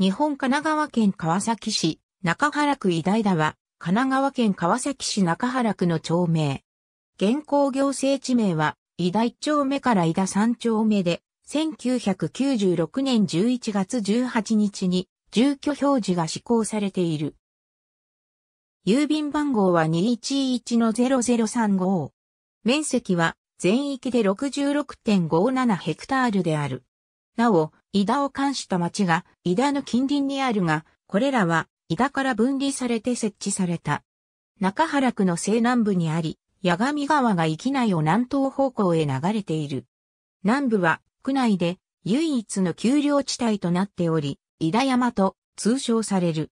日本神奈川県川崎市、中原区井代田は、神奈川県川崎市中原区の町名。現行行政地名は、井田1丁目から井田3丁目で、1996年11月18日に、住居表示が施行されている。郵便番号は211-0035。面積は全域で66.57ヘクタールである。なお、井田を冠した町が井田の近隣にあるが、これらは伊田から分離されて設置された。中原区の西南部にあり、八神川が域内を南東方向へ流れている。南部は区内で唯一の丘陵地帯となっており、伊田山と通称される。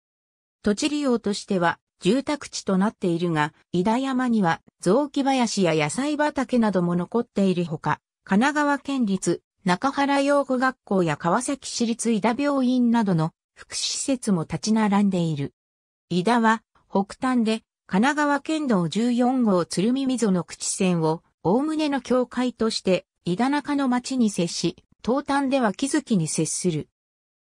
土地利用としては住宅地となっているが、伊田山には雑木林や野菜畑なども残っているほか、神奈川県立中原養護学校や川崎市立井田病院などの福祉施設も立ち並んでいる。井田は北端で神奈川県道14号鶴見溝の口線をおおむねの境界として井田中の町に接し、東端では木月に接する。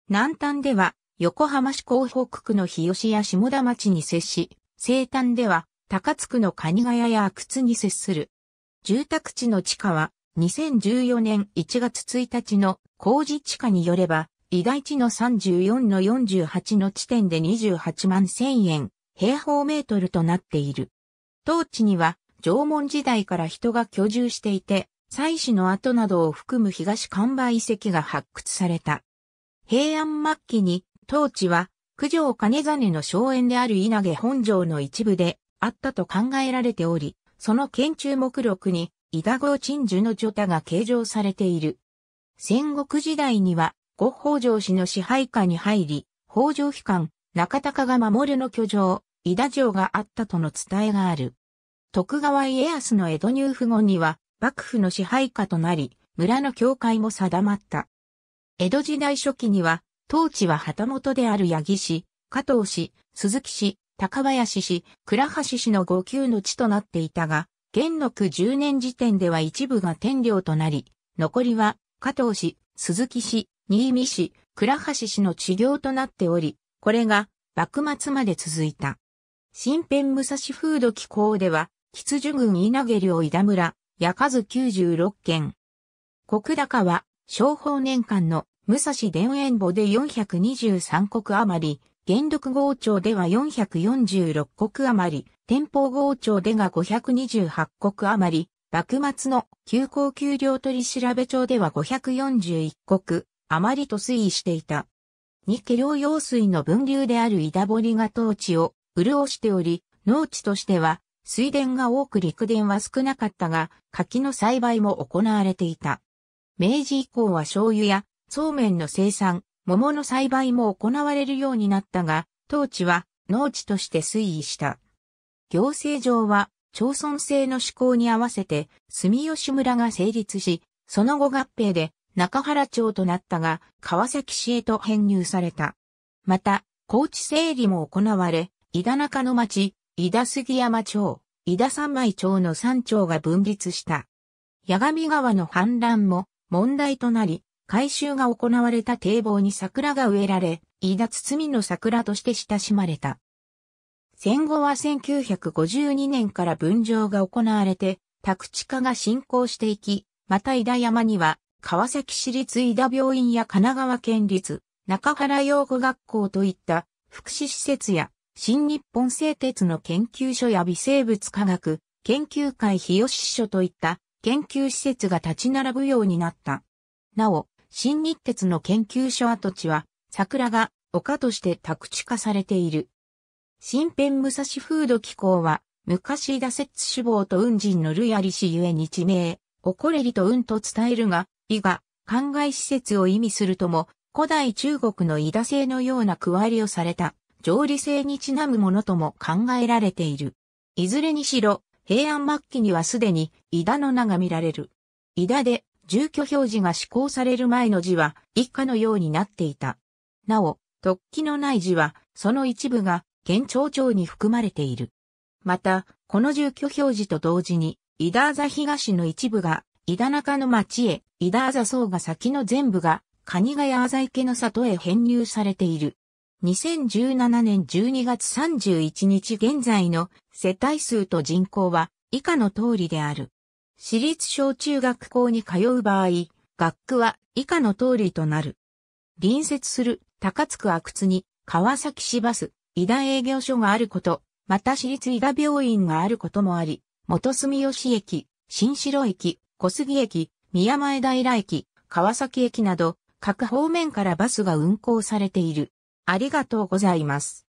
南端では横浜市港北区の日吉や下田町に接し、西端では高津区の蟹ヶ谷や阿久津に接する。住宅地の地下は2014年1月1日の工事地下によれば、意大地の34の48の地点で28万1000円、平方メートルとなっている。当地には縄文時代から人が居住していて、祭祀の跡などを含む東看板遺跡が発掘された。平安末期に当地は九条金真の荘園である稲毛本城の一部であったと考えられており、その建中目録に伊田郷鎮守の女多が計上されている。戦国時代には、後北条氏の支配下に入り、北条機関、中高が守るの居城、伊田城があったとの伝えがある。徳川家康の江戸入府後には、幕府の支配下となり、村の境界も定まった。江戸時代初期には、当地は旗本である八木氏、加藤氏、鈴木氏、高林氏、倉橋氏の五級の地となっていたが、元禄10年時点では一部が天領となり、残りは加藤氏、鈴木氏、新見氏、倉橋氏の治療となっており、これが幕末まで続いた。新編武蔵風土機構では、吉樹郡稲毛領井田村、矢数96件。国高は、商法年間の武蔵田園簿で423国余り、元禄号町では446国余り、天保豪庁でが528国余り、幕末の休校給料取調べ帳では541国余りと推移していた。日家両用水の分流である井田堀が当地を潤しており、農地としては水田が多く陸田は少なかったが、柿の栽培も行われていた。明治以降は醤油やそうめんの生産、桃の栽培も行われるようになったが、当地は農地として推移した。行政上は町村制の施行に合わせて住吉村が成立し、その後合併で中原町となったが、川崎市へと編入された。また、高知整理も行われ、井田中の町、井田杉山町、井田三枚町の三町が分立した。八神川の氾濫も問題となり、改修が行われた堤防に桜が植えられ、飯田堤の桜として親しまれた。戦後は1952年から分譲が行われて、宅地化が進行していき、また井田山には、川崎市立井田病院や神奈川県立、中原養護学校といった福祉施設や、新日本製鉄の研究所や微生物科学、研究会日吉所といった研究施設が立ち並ぶようになった。なお、新日鉄の研究所跡地は、桜が丘として宅地化されている。新編武蔵風土機構は、昔伊達節首謀と雲人の類ありしゆえに地名、おこれりと雲と伝えるが、伊賀、灌漑施設を意味するとも、古代中国の伊田製のような区割りをされた、上理性にちなむものとも考えられている。いずれにしろ、平安末期にはすでに、伊田の名が見られる。伊田で、住居表示が施行される前の字は、一家のようになっていた。なお、突起のない字は、その一部が、県庁長に含まれている。また、この住居表示と同時に、イダーザ東の一部が、イダ中の町へ、イダーザ層が先の全部が、蟹ヶ谷あざ池の里へ編入されている。2017年12月31日現在の世帯数と人口は以下の通りである。私立小中学校に通う場合、学区は以下の通りとなる。隣接する高津区阿久津に川崎市バス、医大営業所があること、また私立医大病院があることもあり、元住吉駅、新城駅、小杉駅、宮前平駅、川崎駅など、各方面からバスが運行されている。ありがとうございます。